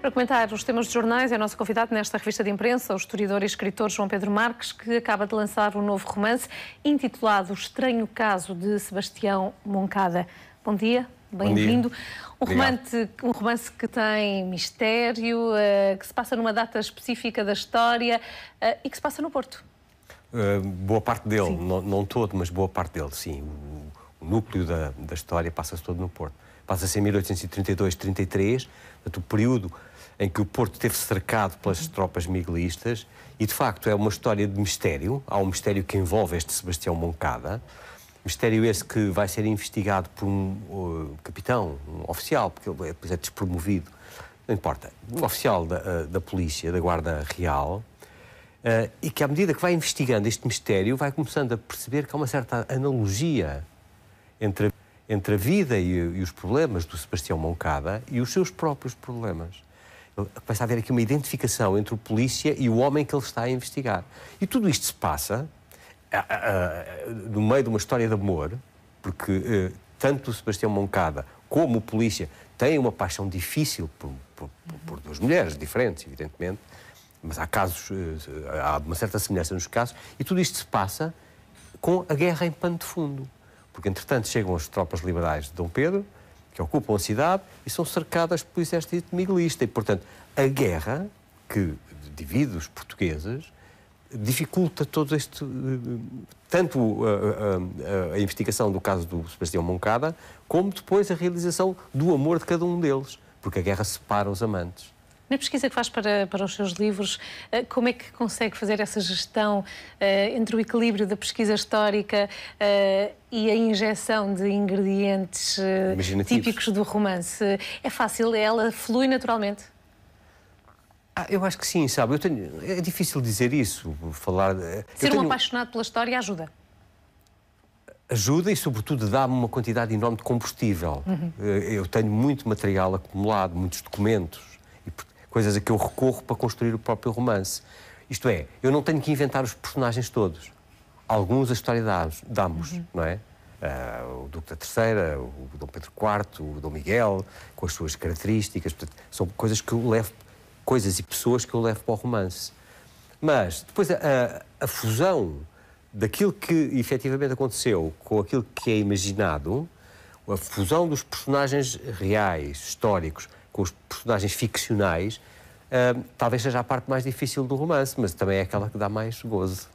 Para comentar os temas de jornais, é nosso convidado nesta revista de imprensa, o historiador e escritor João Pedro Marques, que acaba de lançar um novo romance intitulado O Estranho Caso de Sebastião Moncada. Bom dia, bem-vindo. Um romance, um romance que tem mistério, eh, que se passa numa data específica da história eh, e que se passa no Porto. Uh, boa parte dele, não, não, todo, mas boa parte dele, sim núcleo da, da história passa-se todo no Porto. Passa-se em 1832-33, o período em que o Porto teve cercado pelas uhum. tropas miguelistas, e de facto é uma história de mistério. Há um mistério que envolve este Sebastião Moncada, mistério esse que vai ser investigado por um uh, capitão, um oficial, porque ele depois é, é despromovido, não importa, um oficial da, uh, da polícia, da Guarda Real, uh, e que à medida que vai investigando este mistério, vai começando a perceber que há uma certa analogia entre, entre a vida e, e os problemas do Sebastião Moncada e os seus próprios problemas começa a haver aqui uma identificação entre o polícia e o homem que ele está a investigar. E tudo isto se passa a, a, a, no meio de uma história de amor, porque eh, tanto o Sebastião Moncada como o polícia têm uma paixão difícil por, por, por duas mulheres diferentes, evidentemente, mas há casos, eh, há uma certa semelhança nos casos, e tudo isto se passa com a guerra em pano de fundo. Porque, entretanto, chegam as tropas liberais de Dom Pedro, que ocupam a cidade e são cercadas por exército miguelista. E, portanto, a guerra que divide os portugueses dificulta todo este. tanto a, uh, a, uh, uh, a investigação do caso do Sebastião Moncada, como depois a realização do amor de cada um deles, porque a guerra separa os amantes. Na pesquisa que faz para, para os seus livros, eh, como é que consegue fazer essa gestão uh, entre o equilíbrio da pesquisa histórica uh, e a injeção de ingredientes uh, típicos do romance? É fácil? Ela flui naturalmente? Ah, eu acho que sim, sabe? Eu tenho... É difícil dizer isso, falar... Ser eu um apaixonado pela história ajuda? ajuda e, sobretudo, dá-me uma quantidade enorme de combustível. Uhum. Eu tenho muito material acumulado, muitos documentos, coisas a que eu recorro para construir o próprio romance. Isto é, eu não tenho que inventar os personagens todos. Alguns a história damos, uhum. não é? Uh, o Duque da Terceira, o Dom Pedro IV, o Dom Miguel, com as suas características. Portanto, são coisas que eu levo, coisas e pessoas que eu levo para o romance. Mas depois a, a, a fusão daquilo que efetivamente aconteceu com aquilo que é imaginado, a fusão dos personagens reais, históricos, com os personagens ficcionais, uh, talvez seja a parte mais difícil do romance, mas também é aquela que dá mais gozo.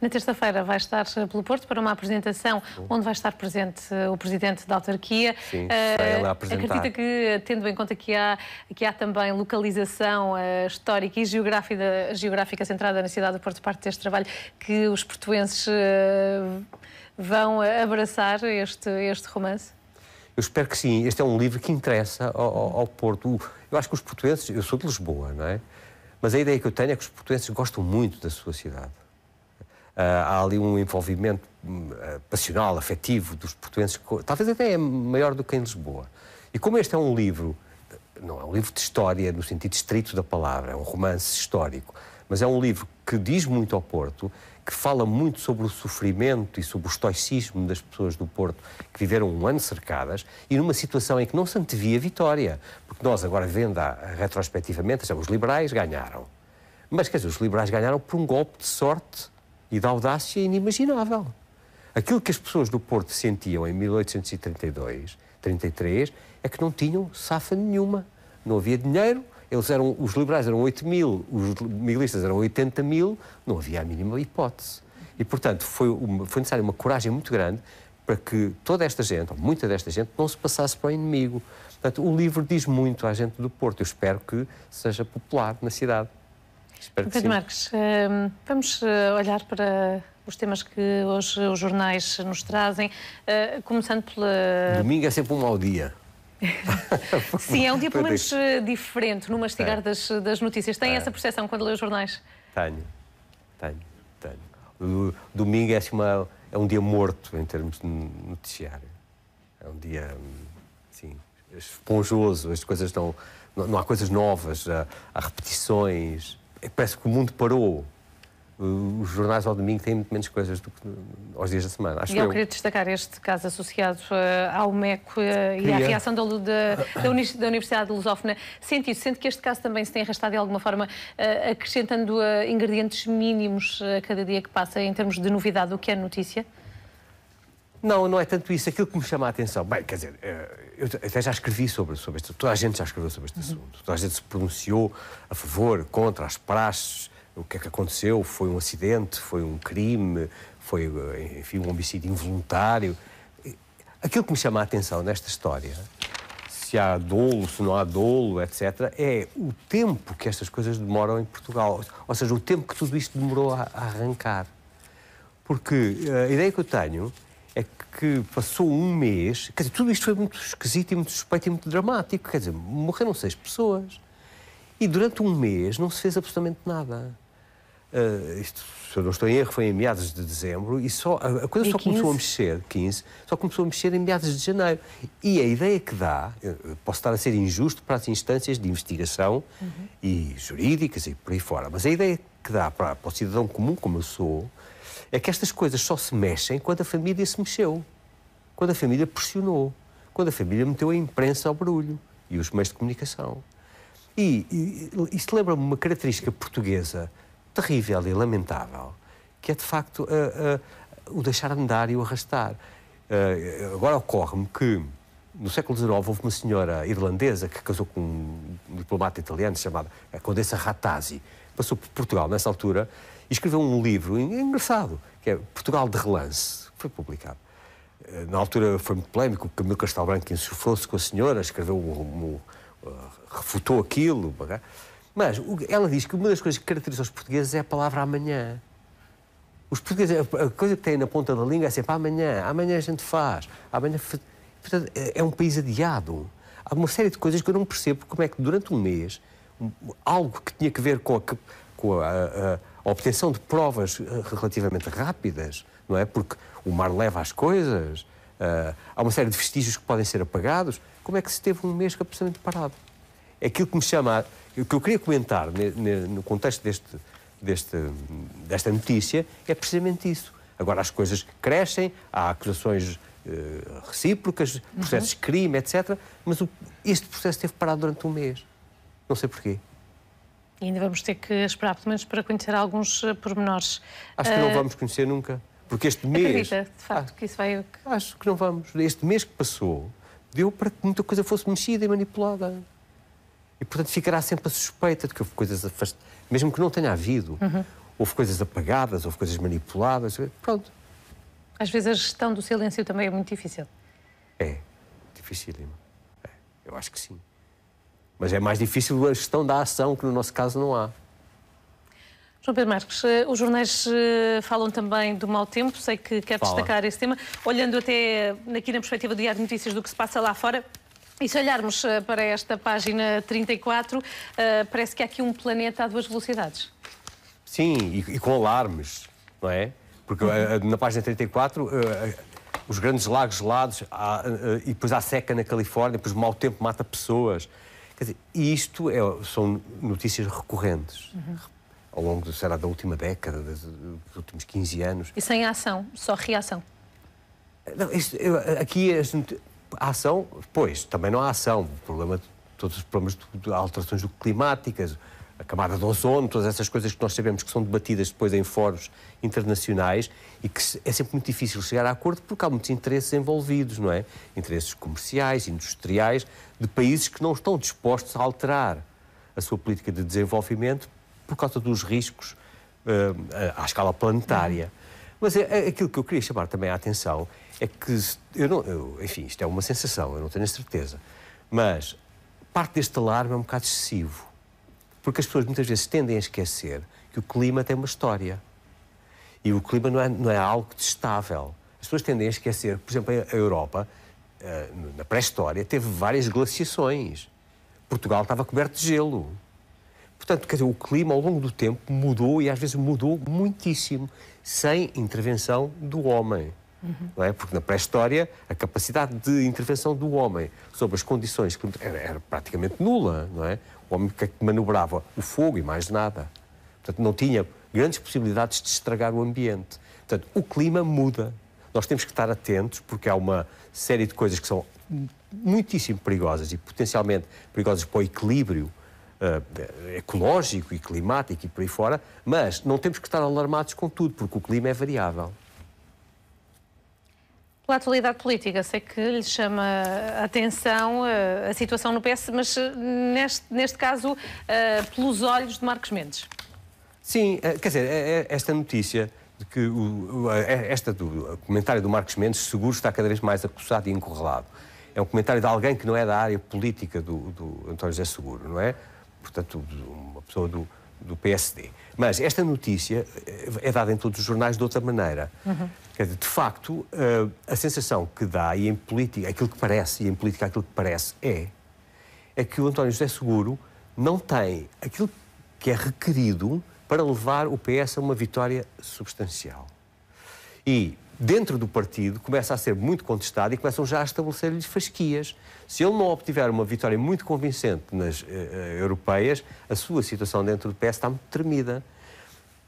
Na terça-feira vai estar eh, pelo Porto para uma apresentação onde vai estar presente eh, o Presidente da Autarquia. Sim, uh, a Acredita que, tendo em conta que há, que há também localização uh, histórica e geográfica, geográfica centrada na cidade do Porto, parte deste trabalho, que os portuenses uh, vão abraçar este, este romance? Eu espero que sim. Este é um livro que interessa ao, ao, ao Porto. Eu acho que os portuenses, eu sou de Lisboa, não é? Mas a ideia que eu tenho é que os portuenses gostam muito da sua cidade. Uh, há ali um envolvimento uh, passional, afetivo dos portuenses, talvez até é maior do que em Lisboa. E como este é um livro, não é um livro de história no sentido estrito da palavra, é um romance histórico, mas é um livro que diz muito ao Porto que fala muito sobre o sofrimento e sobre o estoicismo das pessoas do Porto que viveram um ano cercadas e numa situação em que não se antevia a vitória. Porque nós, agora vendo retrospectivamente, os liberais ganharam. Mas, quer dizer, os liberais ganharam por um golpe de sorte e de audácia inimaginável. Aquilo que as pessoas do Porto sentiam em 1832, 33, é que não tinham safa nenhuma. Não havia dinheiro, eles eram, os liberais eram 8 mil, os milistas eram 80 mil, não havia a mínima hipótese. E, portanto, foi, uma, foi necessária uma coragem muito grande para que toda esta gente, ou muita desta gente, não se passasse para o inimigo. Portanto, o livro diz muito à gente do Porto. Eu espero que seja popular na cidade. Espero Pedro Marques, hum, vamos eh, olhar para os temas que hoje os jornais nos trazem, eh, começando pela... Domingo é sempre um mau dia. Sim, é um dia pelo menos eh, diferente no mastigar das, das notícias. Tem é. essa percepção quando lê os jornais? Tenho, tenho, tenho. O domingo é, assim uma, é um dia morto em termos de noticiário. É um dia, assim, esponjoso, as coisas estão... Não, não há coisas novas, há, há repetições. É parece que o mundo parou. Eh, os jornais ao domingo têm muito menos coisas do que aos dias da semana. Acho e eu, eu queria destacar este caso associado eh, ao MECO queria. Eh, e à reação da, da, da, Universidade de Lusófona. Sente isso? Sente que este caso também se tem arrastado de alguma forma, acrescentando ingredientes mínimos a cada dia que passa em termos de novidade, o que é notícia? Não, não é tanto isso. Aquilo que me chama a atenção. Bem, quer dizer, eu até já escrevi sobre, sobre este Toda a gente já escreveu sobre este assunto. Toda a gente se pronunciou a favor, contra, as praxes o que é que aconteceu, foi um acidente, foi um crime, foi, enfim, um homicídio involuntário. Aquilo que me chama a atenção nesta história, se há dolo, se não há dolo, etc., é o tempo que estas coisas demoram em Portugal. Ou seja, o tempo que tudo isto demorou a, arrancar. Porque eh, a ideia que eu tenho é que passou um mês. Quer dizer, tudo isto foi muito esquisito e muito suspeito e muito dramático. Quer dizer, morreram seis pessoas. E durante um mês não se fez absolutamente nada. Uh, isto, se eu não estou em erro, foi em meados de dezembro e só, a, a coisa e só 15? começou a mexer, 15, só começou a mexer em meados de janeiro. E a ideia que dá, posso estar a ser injusto para as instâncias de investigação uhum. e jurídicas e por aí fora, mas a ideia que dá para, para o cidadão comum, como eu sou, é que estas coisas só se mexem quando a família se mexeu, quando a família pressionou, quando a família meteu a imprensa ao barulho e os meios de comunicação. E, e isto lembra-me uma característica portuguesa terrível e lamentável, que é de facto uh, uh, o deixar andar e o arrastar. Uh, agora ocorre-me que no século XIX houve uma senhora irlandesa que casou com um diplomata italiano chamado a Condessa Ratazzi, passou por Portugal nessa altura e escreveu um livro engraçado, que é Portugal de Relance, foi publicado. Eh, na altura foi muito polémico, o Camilo Castelo Branco insuflou-se com a senhora, escreveu, um, um, refutou aquilo. Não é? Mas ela diz que uma das coisas que caracteriza os portugueses é a palavra amanhã. Os portugueses, a coisa que têm na ponta da língua é sempre amanhã, amanhã a gente faz, amanhã. Portanto, é, é um país adiado. Há uma série de coisas que eu não percebo como é que durante um mês algo que tinha que ver com a, com a, a, a obtenção de provas eh, relativamente rápidas, não é? Porque o mar leva as coisas, eh, há uma série de vestígios que podem ser apagados. Como é que se teve um mês completamente parado? aquilo que me chama, o que eu queria comentar ne, ne, no contexto deste, deste, desta notícia é precisamente isso. Agora as coisas crescem, há acusações eh, recíprocas, uhum. processos de crime, etc. Mas o, este processo teve parado durante um mês. Não sei porquê. E ainda vamos ter que esperar, pelo menos, para conhecer alguns eh, pormenores. Acho que uh... não eh, vamos conhecer nunca. Porque este mês. Acredita, de facto, ah, que isso vai. Acho que não vamos. Este mês que passou deu para que muita coisa fosse mexida e manipulada. E, portanto, ficará sempre a suspeita de que houve coisas afastadas, mesmo que não tenha havido. Uhum. Houve coisas apagadas, houve coisas manipuladas, pronto. Às vezes a gestão do silêncio também é muito difícil. É, dificílimo. É, eu acho que sim. Mas é mais difícil a gestão da ação, que no nosso caso não há. João Pedro Marques, eh, os jornais eh, falam também do mau tempo, sei que quer Fala. destacar esse tema. Olhando até eh, aqui na perspectiva do Diário de Notícias do que se passa lá fora, e se olharmos eh, para esta página 34, eh, parece que há aqui um planeta a duas velocidades. Sim, e, com alarmes, não é? Porque uhum. eh, na página 34, os grandes lagos gelados, e depois há seca na Califórnia, depois mau tempo mata pessoas. Quer dizer, isto é, são notícias recorrentes. Uhum. Ao longo, do, será, da última década, dos últimos 15 anos. E sem ação, só reação. Não, isto, aqui as, a ação, pois, também não há ação. O problema, todos os problemas de alterações climáticas, a camada de ozono, todas essas coisas que nós sabemos que são debatidas depois em fóruns internacionais e que é sempre muito difícil chegar a acordo porque há muitos interesses envolvidos, não é? Interesses comerciais, industriais, de países que não estão dispostos a alterar a sua política de desenvolvimento por causa dos riscos uh, à escala planetária. Uhum. Mas é, é, aquilo que eu queria chamar também a atenção é que, eu não, eu, enfim, isto é uma sensação, eu não tenho a certeza, mas parte deste alarme é um bocado excessivo, porque as pessoas muitas vezes tendem a esquecer que o clima tem uma história e o clima não é, não é algo estável. As pessoas tendem a esquecer, por exemplo, a Europa, eh, na pré-história, teve várias glaciações. Portugal estava coberto de gelo. Portanto, quer dizer, o clima ao longo do tempo mudou e às vezes mudou muitíssimo, sem intervenção do homem. Uhum. Não é? Porque na pré-história a capacidade de intervenção do homem sobre as condições era, era praticamente nula. Não é? O homem é que manobrava o fogo e mais nada. Portanto, não tinha grandes possibilidades de estragar o ambiente. Portanto, o clima muda. Nós temos que estar atentos porque há uma série de coisas que são muitíssimo perigosas e potencialmente perigosas para o equilíbrio uh, ecológico e climático e por aí fora, mas não temos que estar alarmados com tudo, porque o clima é variável. Pela atualidade política, sei que lhe chama a atenção uh, a situação no PS, mas eh, neste, neste caso, uh, pelos olhos de Marcos Mendes. Sim, quer dizer, é, é esta notícia de que o, o é, esta do, o comentário do Marcos Mendes seguro está cada vez mais acusado e encurralado. É um comentário de alguém que não é da área política do, do António José Seguro, não é? portanto, uma pessoa do, do PSD. Mas esta notícia eh, é dada em todos os jornais de outra maneira. Uhum. De facto, eh, a sensação que dá, e em política, aquilo que parece, e em política aquilo que parece é, é que o António José Seguro não tem aquilo que é requerido para levar o PS a uma vitória substancial. E dentro do partido, começa a ser muito contestado e começam já a estabelecer lhe fasquias. Se ele não obtiver uma vitória muito convincente nas uh, europeias, a sua situação dentro do PS está muito tremida.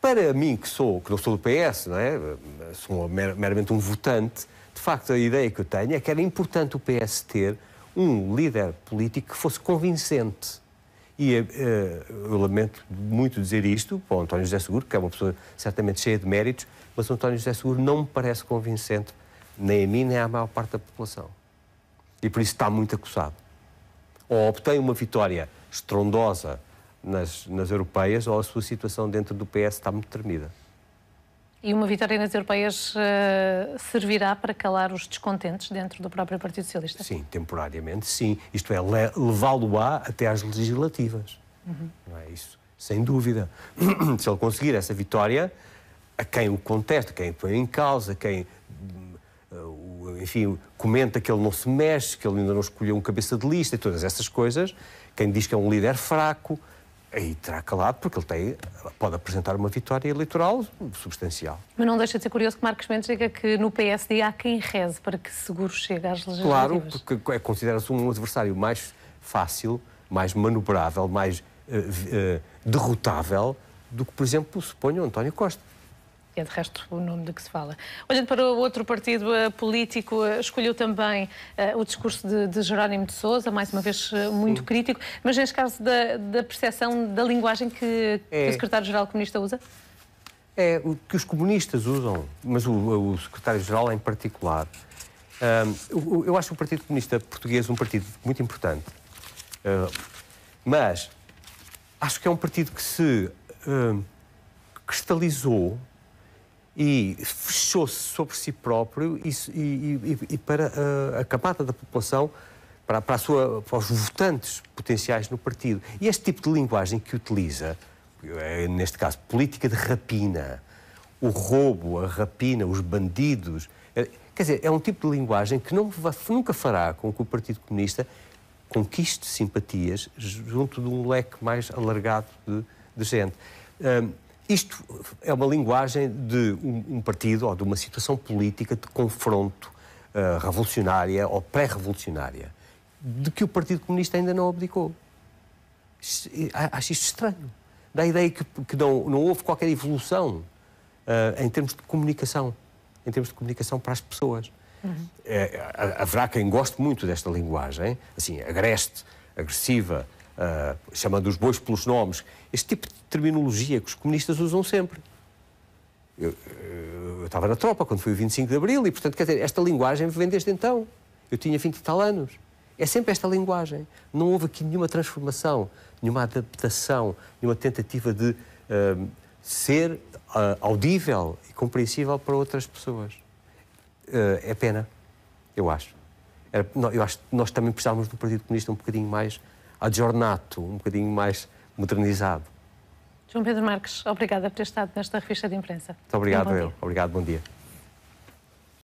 Para mim, que sou, que não sou do PS, não é? sou meramente um votante, de facto a ideia que eu tenho é que era importante o PS ter um líder político que fosse convincente e eh, eu lamento muito dizer isto para o António José Seguro, que é uma pessoa certamente cheia de méritos, mas o António José Seguro não me parece convincente, nem a mim, nem à maior parte da população. E por isso está muito acusado. Ou obtém uma vitória estrondosa nas, nas europeias, ou a sua situação dentro do PS está muito tremida. E uma vitória nas europeias uh, servirá para calar os descontentes dentro do próprio Partido Socialista? Sim, temporariamente sim. Isto é, le levá-lo-á até às legislativas. Uhum. Não é isso? Sem dúvida. Se ele conseguir essa vitória, a quem o contesta, quem o põe em causa, quem eh, enfim, comenta que ele não se mexe, que ele ainda não escolheu um cabeça de lista e todas essas coisas, quem diz que é um líder fraco, aí terá calado, porque ele tem, pode apresentar uma vitória eleitoral substancial. Mas não deixa de ser curioso que Marcos Mendes diga que no PSD há quem reze para que seguro chegue às legislativas. Claro, porque é, considera-se um adversário mais fácil, mais manobrável, mais uh, uh, derrotável do que, por exemplo, suponho António Costa é de resto o nome de que se fala. Olhando para o outro partido eh, político, eh, escolheu também uh, o discurso de, de, Jerónimo de Sousa, mais uma vez muito Sim. crítico, mas neste caso da, da percepção da linguagem que, é. que o secretário-geral comunista usa? É o que os comunistas usam, mas o, o secretário-geral em particular. Ehm, eu, eu, acho o Partido Comunista Português um partido muito importante, uh, mas acho que é um partido que se ehm, cristalizou e fechou-se sobre si próprio e, e, e para eh, a, a camada da população, para, para, sua, para, os votantes potenciais no partido. E este tipo de linguagem que utiliza, é, neste caso, política de rapina, o roubo, a rapina, os bandidos, é, quer dizer, é um tipo de linguagem que não, nunca fará com que o Partido Comunista conquiste simpatias junto de um leque mais alargado de, de gente. Hum, isto é uma linguagem de um, um partido ou de uma situação política de confronto uh, revolucionária ou pré-revolucionária, de que o Partido Comunista ainda não abdicou. Acho isto estranho. Dá a ideia que, que não, não houve qualquer evolução uh, em termos de comunicação, em termos de comunicação para as pessoas. Uhum. É, haverá quem goste muito desta linguagem, assim, agreste, agressiva, ah, chamando os bois pelos nomes, este tipo de terminologia que os comunistas usam sempre. Eu, eu, eu estava na tropa quando foi o 25 de Abril e, portanto, quer dizer, esta linguagem vem desde então. Eu tinha 20 e tal anos. É sempre esta linguagem. Não houve aqui nenhuma transformação, nenhuma adaptação, nenhuma tentativa de uh, ser uh, audível e compreensível para outras pessoas. Uh, é pena, eu acho. Era, não, eu acho que nós também precisávamos do Partido Comunista um bocadinho mais adjornato, um bocadinho mais modernizado. João Pedro Marques, obrigada por ter estado nesta revista de imprensa. Muito obrigado, um eu. Dia. Obrigado, bom dia.